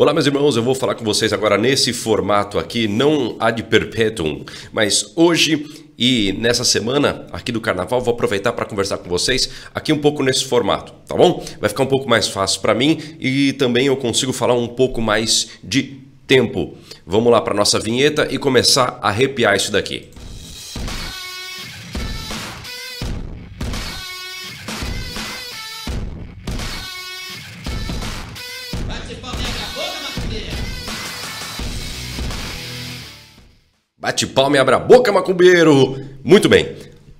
Olá, meus irmãos, eu vou falar com vocês agora nesse formato aqui, não ad perpetuum, mas hoje e nessa semana aqui do carnaval vou aproveitar para conversar com vocês aqui um pouco nesse formato, tá bom? Vai ficar um pouco mais fácil para mim e também eu consigo falar um pouco mais de tempo. Vamos lá para nossa vinheta e começar a arrepiar isso daqui. Bate palma e abra a boca, macumbeiro! Muito bem,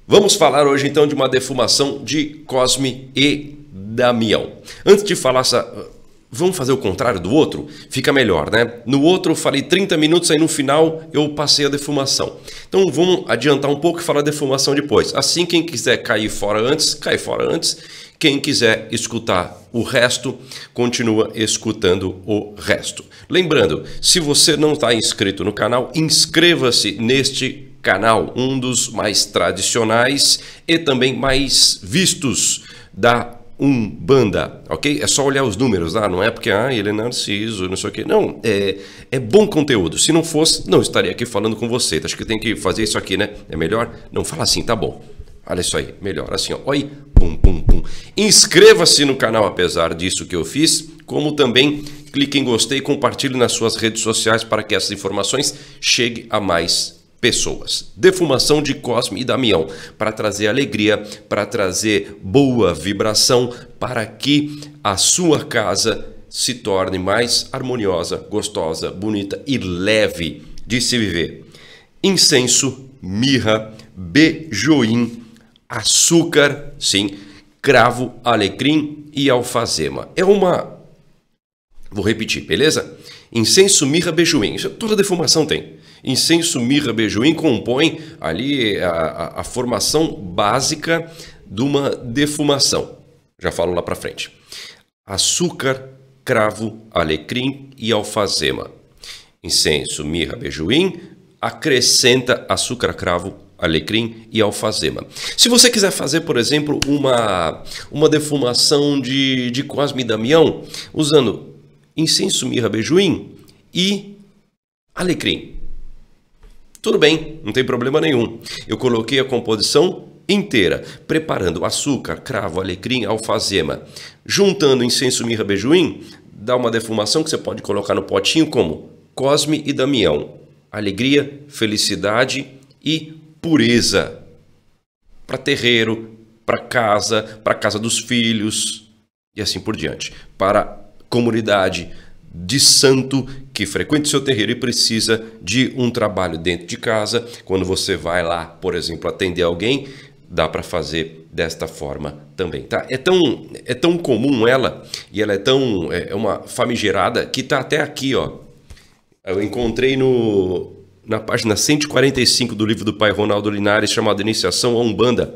vamos falar hoje então de uma defumação de Cosme e Damião. Antes de falar essa... Vamos fazer o contrário do outro? Fica melhor, né? No outro eu falei 30 minutos, aí no final eu passei a defumação. Então vamos adiantar um pouco e falar defumação depois. Assim, quem quiser cair fora antes, cai fora antes. Quem quiser escutar o resto, continua escutando o resto. Lembrando, se você não está inscrito no canal, inscreva-se neste canal, um dos mais tradicionais e também mais vistos da Umbanda, ok? É só olhar os números, ah, não é porque ah, ele é narciso, não sei o quê. Não, é, é bom conteúdo. Se não fosse, não estaria aqui falando com você. Acho que tem que fazer isso aqui, né? É melhor não falar assim, tá bom. Olha isso aí, melhor assim, ó. Oi, pum, pum, pum. Inscreva-se no canal, apesar disso que eu fiz, como também clique em gostei e compartilhe nas suas redes sociais para que essas informações cheguem a mais pessoas. Defumação de Cosme e Damião, para trazer alegria, para trazer boa vibração, para que a sua casa se torne mais harmoniosa, gostosa, bonita e leve de se viver. Incenso, mirra, beijoim, açúcar, sim, cravo, alecrim e alfazema. É uma. Vou repetir, beleza? Incenso, mirra, bejuim. toda defumação tem. Incenso, mirra, bejuim compõem ali a, a, a formação básica de uma defumação. Já falo lá para frente. Açúcar, cravo, alecrim e alfazema. Incenso, mirra, bejuim acrescenta açúcar, cravo, alecrim e alfazema. Se você quiser fazer, por exemplo, uma, uma defumação de, de Cosme e Damião, usando incenso, mirra, bejuim e alecrim. Tudo bem, não tem problema nenhum. Eu coloquei a composição inteira, preparando açúcar, cravo, alecrim, alfazema, juntando incenso, mirra, bejuim, dá uma defumação que você pode colocar no potinho como Cosme e Damião, alegria, felicidade e pureza para terreiro, para casa, para casa dos filhos e assim por diante, para comunidade de santo que frequenta seu terreiro e precisa de um trabalho dentro de casa. Quando você vai lá, por exemplo, atender alguém, dá para fazer desta forma também, tá? É tão, é tão comum ela e ela é tão é, é uma famigerada que tá até aqui, ó. Eu encontrei no na página 145 do livro do pai Ronaldo Linares, chamado Iniciação à Umbanda.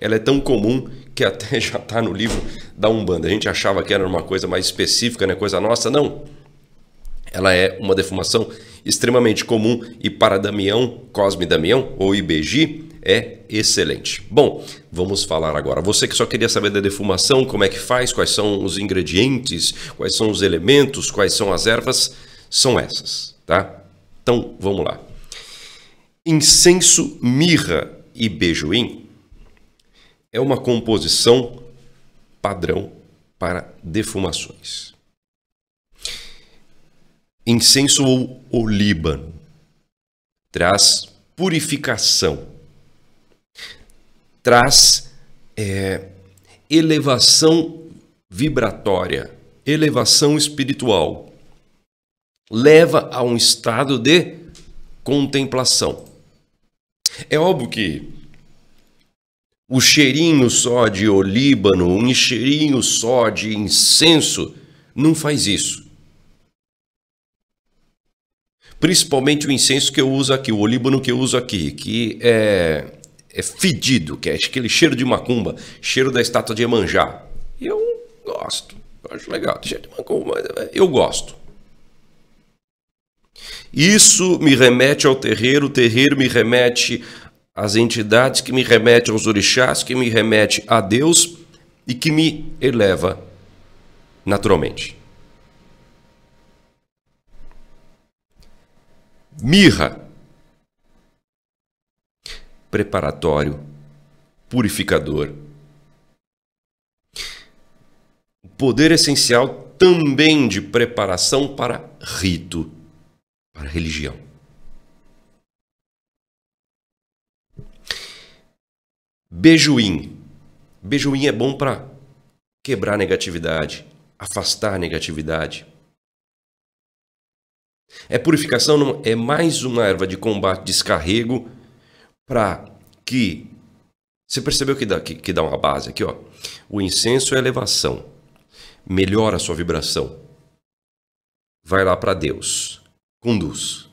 Ela é tão comum que até já está no livro da Umbanda. A gente achava que era uma coisa mais específica, né? coisa nossa. Não. Ela é uma defumação extremamente comum e para Damião, Cosme Damião ou IBG, é excelente. Bom, vamos falar agora. Você que só queria saber da defumação, como é que faz, quais são os ingredientes, quais são os elementos, quais são as ervas, são essas, tá? Então, vamos lá. Incenso, mirra e beijoim é uma composição padrão para defumações. Incenso ou olíbano traz purificação, traz é, elevação vibratória, elevação espiritual, leva a um estado de contemplação. É óbvio que o cheirinho só de olíbano, um cheirinho só de incenso, não faz isso. Principalmente o incenso que eu uso aqui, o olíbano que eu uso aqui, que é, é fedido, que é aquele cheiro de macumba, cheiro da estátua de Emanjá. Eu gosto, acho legal, cheiro de macumba, eu gosto. Isso me remete ao terreiro, o terreiro me remete às entidades, que me remete aos orixás, que me remete a Deus e que me eleva naturalmente. Mirra preparatório, purificador. O poder essencial também de preparação para rito para a religião. Bejuim. Bejuim é bom para quebrar a negatividade, afastar a negatividade. É purificação, é mais uma erva de combate, descarrego, para que. Você percebeu que dá, que, que dá uma base aqui, ó? O incenso é elevação, melhora a sua vibração, vai lá para Deus conduz,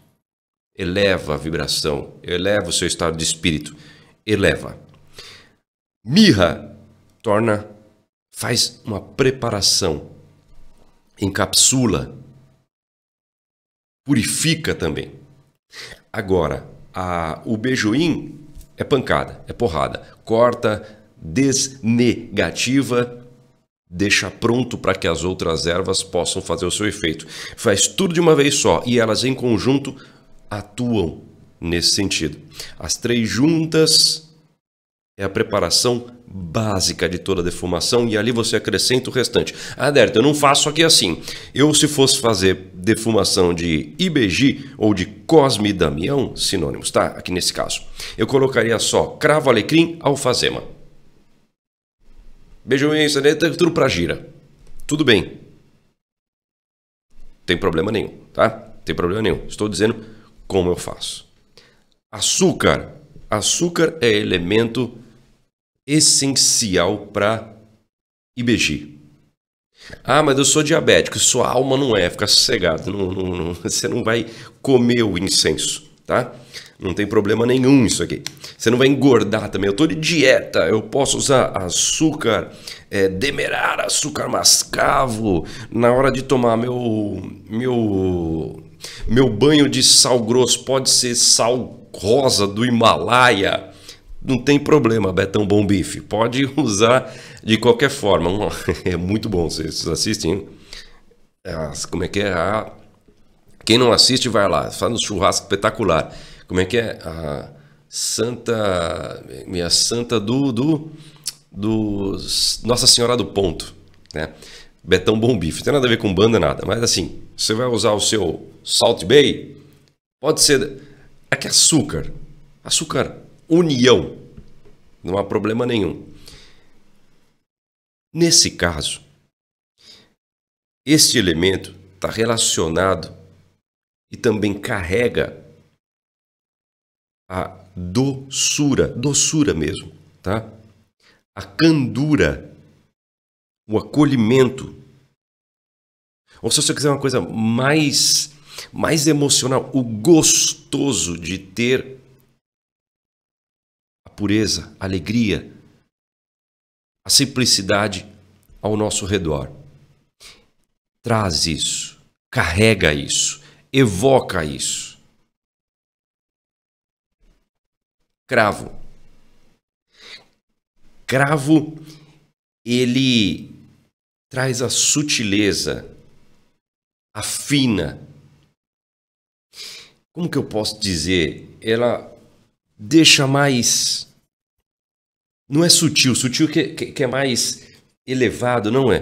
eleva a vibração, eleva o seu estado de espírito, eleva. Mirra torna, faz uma preparação, encapsula, purifica também. Agora, a, o beijoim é pancada, é porrada, corta, desnegativa deixa pronto para que as outras ervas possam fazer o seu efeito. Faz tudo de uma vez só e elas em conjunto atuam nesse sentido. As três juntas é a preparação básica de toda a defumação e ali você acrescenta o restante. Aderto, eu não faço aqui assim. Eu se fosse fazer defumação de IBG ou de Cosme Damião, sinônimos, tá? Aqui nesse caso. Eu colocaria só cravo, alecrim, alfazema. Benjamin Saneta, tudo pra gira. Tudo bem. Tem problema nenhum, tá? Tem problema nenhum. Estou dizendo como eu faço. Açúcar. Açúcar é elemento essencial para IBG. Ah, mas eu sou diabético, sua alma não é, fica sossegado, não, não, não, você não vai comer o incenso, tá? Não tem problema nenhum isso aqui. Você não vai engordar também. Eu tô de dieta, eu posso usar açúcar é, demerara, açúcar mascavo na hora de tomar meu meu meu banho de sal grosso pode ser sal rosa do Himalaia. Não tem problema, Betão Bom Bife. Pode usar de qualquer forma. É muito bom. Vocês assistem? Como é que é? Quem não assiste, vai lá. Faz um churrasco espetacular. Como é que é? A Santa. Minha é Santa do. do, do Nossa Senhora do Ponto. Né? Betão Bom Bife. Não tem nada a ver com banda, nada. Mas assim, você vai usar o seu Salt Bay? Pode ser. Aqui é açúcar. Açúcar União. Não há problema nenhum. Nesse caso, este elemento está relacionado e também carrega a doçura, doçura mesmo, tá? A candura, o acolhimento. Ou se você quiser uma coisa mais mais emocional, o gostoso de ter a pureza, a alegria, a simplicidade ao nosso redor. Traz isso, carrega isso, evoca isso. cravo. Cravo, ele traz a sutileza, a fina. Como que eu posso dizer? Ela deixa mais. Não é sutil, sutil que, que, que é mais elevado, não é?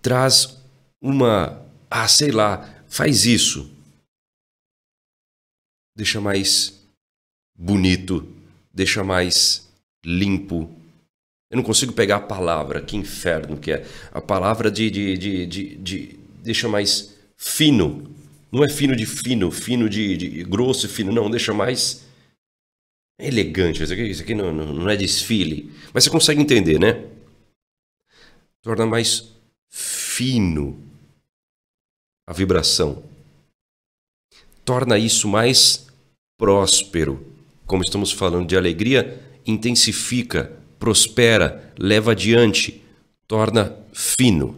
Traz uma. Ah, sei lá, faz isso. Deixa mais bonito deixa mais limpo. Eu não consigo pegar a palavra, que inferno que é. A palavra de, de, de, de, de deixa mais fino. Não é fino de fino, fino de, de grosso e fino, não, deixa mais elegante. Isso aqui, isso aqui não, não, não é desfile. Mas você consegue entender, né? Torna mais fino a vibração. Torna isso mais próspero como estamos falando de alegria, intensifica, prospera, leva adiante, torna fino.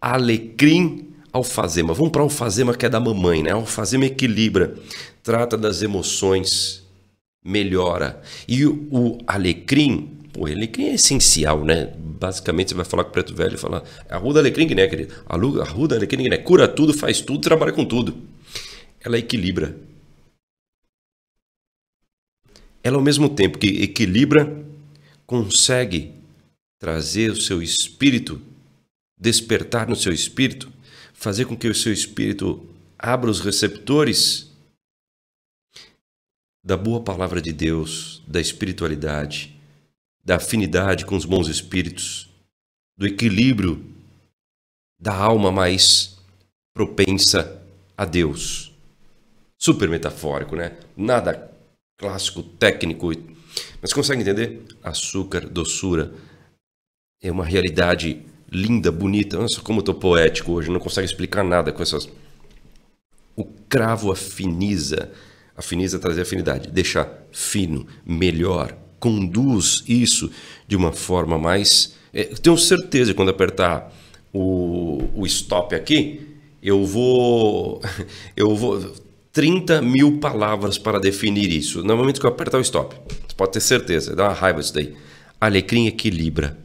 Alecrim, alfazema. Vamos para alfazema que é da mamãe, né? Alfazema equilibra, trata das emoções, melhora. E o, o alecrim, o alecrim é essencial, né? Basicamente você vai falar com o preto velho e falar: ruda alecrim, né, querido? ruda alecrim, né? Cura tudo, faz tudo, trabalha com tudo. Ela equilibra, ela ao mesmo tempo que equilibra, consegue trazer o seu espírito, despertar no seu espírito, fazer com que o seu espírito abra os receptores da boa palavra de Deus, da espiritualidade, da afinidade com os bons espíritos, do equilíbrio da alma mais propensa a Deus. Super metafórico, né? Nada clássico, técnico, mas consegue entender? Açúcar, doçura, é uma realidade linda, bonita. Nossa, como eu estou poético hoje, não consegue explicar nada com essas. O cravo afiniza, afiniza trazer afinidade, deixa fino, melhor, conduz isso de uma forma mais. É, eu tenho certeza que quando apertar o, o stop aqui, eu vou, eu vou 30 mil palavras para definir isso. No momento que eu apertar o stop, você pode ter certeza, dá uma raiva isso daí. Alecrim equilibra,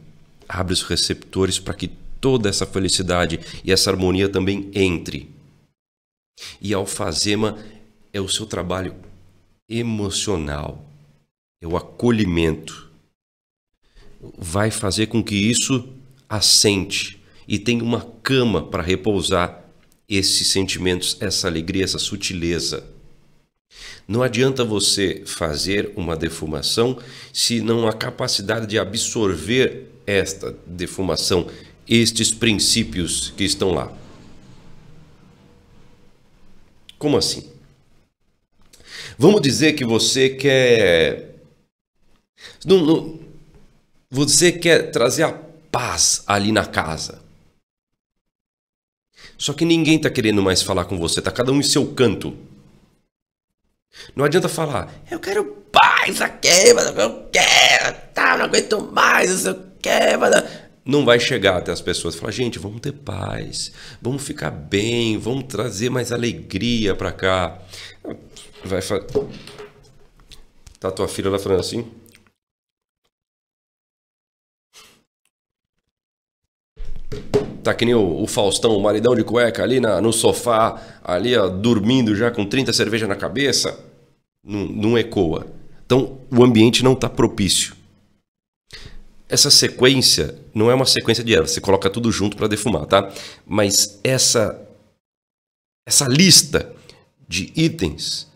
abre os receptores para que toda essa felicidade e essa harmonia também entre. E alfazema é o seu trabalho emocional, é o acolhimento. Vai fazer com que isso assente e tenha uma cama para repousar esses sentimentos, essa alegria, essa sutileza. Não adianta você fazer uma defumação se não há capacidade de absorver esta defumação, estes princípios que estão lá. Como assim? Vamos dizer que você quer. Não, não... Você quer trazer a paz ali na casa. Só que ninguém está querendo mais falar com você, tá cada um em seu canto. Não adianta falar, eu quero paz aqui, mas eu quero, tá, não aguento mais, eu quero. Mas... Não vai chegar até as pessoas falar, gente, vamos ter paz, vamos ficar bem, vamos trazer mais alegria para cá. Vai falar. Tá tua filha lá falando assim? tá que nem o, o, Faustão, o maridão de cueca ali na, no sofá, ali ó, dormindo já com 30 cervejas na cabeça, não, não ecoa. Então o ambiente não está propício. Essa sequência não é uma sequência de ervas, você coloca tudo junto para defumar, tá? Mas essa essa lista de itens,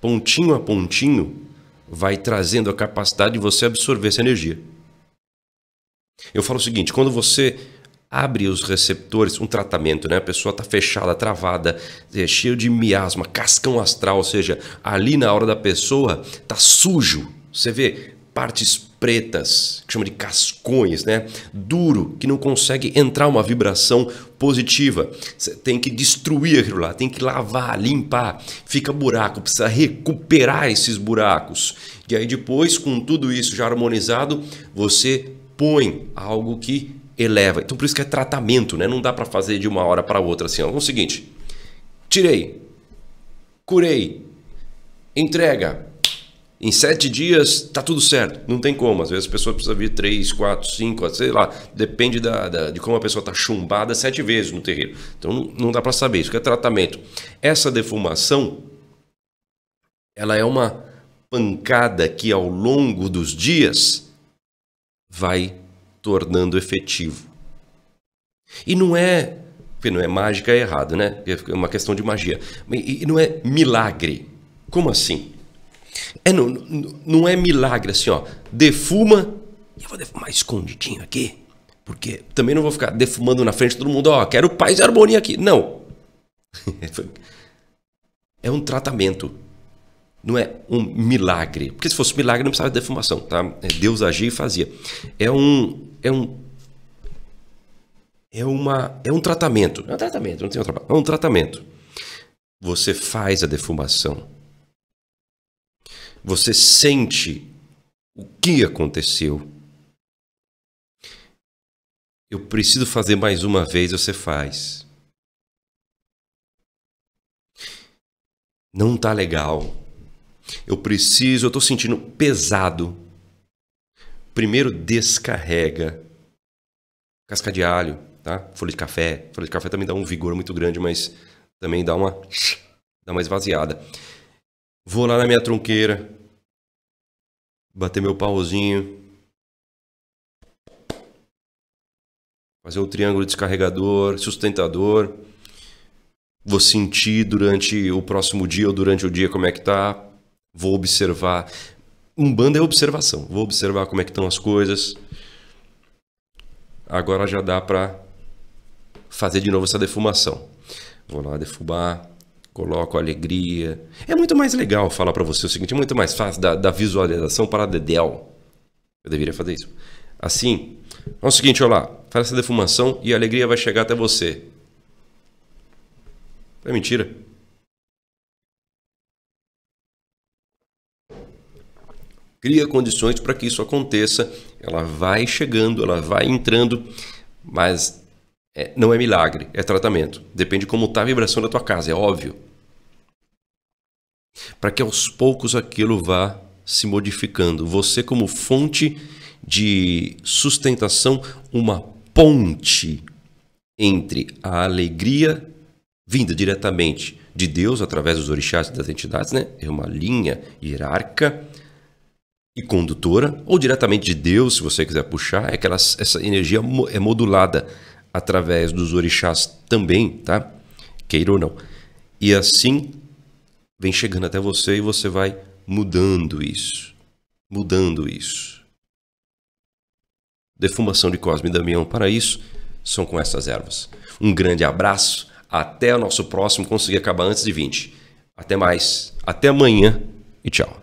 pontinho a pontinho, vai trazendo a capacidade de você absorver essa energia. Eu falo o seguinte: quando você abre os receptores, um tratamento, né? A pessoa está fechada, travada, é cheio de miasma, cascão astral, ou seja, ali na hora da pessoa tá sujo. Você vê partes pretas, que chama de cascões, né? Duro, que não consegue entrar uma vibração positiva. Você tem que destruir aquilo lá, tem que lavar, limpar, fica buraco, precisa recuperar esses buracos. E aí depois, com tudo isso já harmonizado, você põe algo que eleva. Então por isso que é tratamento, né? Não dá para fazer de uma hora para outra assim. Ó. Vamos é o seguinte: tirei, curei, entrega. Em sete dias tá tudo certo. Não tem como. Às vezes a pessoa precisa vir três, quatro, cinco, sei lá. Depende da, da de como a pessoa tá chumbada sete vezes no terreiro. Então não, não dá para saber. Isso que é tratamento. Essa defumação, ela é uma pancada que ao longo dos dias vai tornando efetivo. E não é, porque não é mágica é errado, né? É uma questão de magia. E não é milagre. Como assim? É, não, não é milagre assim, ó. Defuma, eu vou defumar escondidinho aqui, porque também não vou ficar defumando na frente de todo mundo, ó, quero paz e harmonia aqui. Não. é um tratamento. Não é um milagre. Porque se fosse um milagre, não precisava de defumação, tá? É Deus agia e fazia. É um é um é uma é um tratamento, é um tratamento, não tem outra é um tratamento. Você faz a defumação. Você sente o que aconteceu. Eu preciso fazer mais uma vez, você faz. Não tá legal. Eu preciso, eu tô sentindo pesado. Primeiro descarrega casca de alho, tá? Folha de café. Folha de café também dá um vigor muito grande, mas também dá uma dá uma esvaziada. Vou lá na minha tronqueira, bater meu pauzinho, fazer um triângulo descarregador, sustentador. Vou sentir durante o próximo dia ou durante o dia como é que tá. Vou observar. Umbanda é observação. Vou observar como é que estão as coisas. Agora já dá para fazer de novo essa defumação. Vou lá defumar, coloco alegria. É muito mais legal falar para você o seguinte, é muito mais fácil da, da visualização para a Eu deveria fazer isso. Assim, é o seguinte, olha lá, faz essa defumação e a alegria vai chegar até você. É mentira. cria condições para que isso aconteça. Ela vai chegando, ela vai entrando, mas é, não é milagre, é tratamento. Depende de como está a vibração da tua casa, é óbvio. Para que aos poucos aquilo vá se modificando. Você, como fonte de sustentação, uma ponte entre a alegria vinda diretamente de Deus através dos orixás e das entidades, né? É uma linha hierárquica e condutora, ou diretamente de Deus, se você quiser puxar, é que essa energia é modulada através dos orixás também, tá? Queira ou não. E assim vem chegando até você e você vai mudando isso. Mudando isso. Defumação de Cosme e Damião para isso são com essas ervas. Um grande abraço. Até o nosso próximo. Consegui acabar antes de 20. Até mais. Até amanhã e tchau.